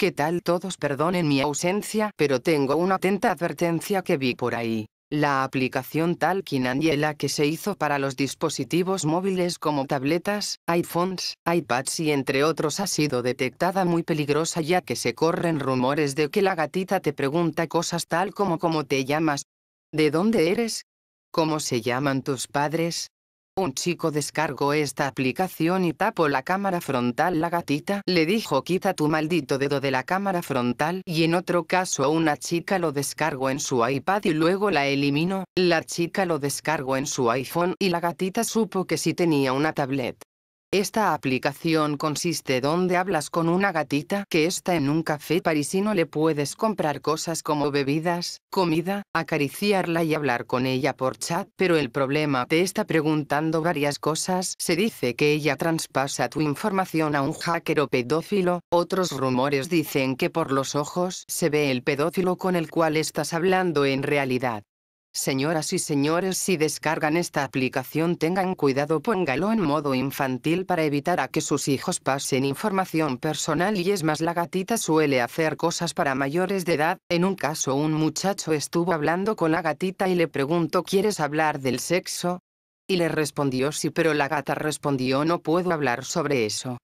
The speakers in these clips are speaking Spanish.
¿Qué tal todos perdonen mi ausencia? Pero tengo una atenta advertencia que vi por ahí. La aplicación Talkin' Angela que se hizo para los dispositivos móviles como tabletas, iPhones, iPads y entre otros ha sido detectada muy peligrosa ya que se corren rumores de que la gatita te pregunta cosas tal como cómo te llamas, de dónde eres, cómo se llaman tus padres, un chico descargó esta aplicación y tapó la cámara frontal. La gatita le dijo quita tu maldito dedo de la cámara frontal y en otro caso una chica lo descargó en su iPad y luego la eliminó. La chica lo descargó en su iPhone y la gatita supo que si tenía una tablet esta aplicación consiste donde hablas con una gatita que está en un café parisino le puedes comprar cosas como bebidas, comida, acariciarla y hablar con ella por chat, pero el problema te está preguntando varias cosas. Se dice que ella traspasa tu información a un hacker o pedófilo, otros rumores dicen que por los ojos se ve el pedófilo con el cual estás hablando en realidad. Señoras y señores si descargan esta aplicación tengan cuidado póngalo en modo infantil para evitar a que sus hijos pasen información personal y es más la gatita suele hacer cosas para mayores de edad, en un caso un muchacho estuvo hablando con la gatita y le preguntó ¿quieres hablar del sexo? Y le respondió sí pero la gata respondió no puedo hablar sobre eso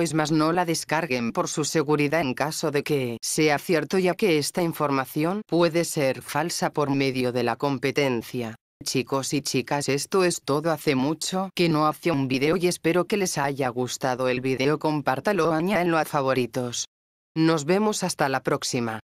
es más no la descarguen por su seguridad en caso de que sea cierto ya que esta información puede ser falsa por medio de la competencia. Chicos y chicas esto es todo hace mucho que no hacía un video y espero que les haya gustado el video compártalo añádenlo a favoritos. Nos vemos hasta la próxima.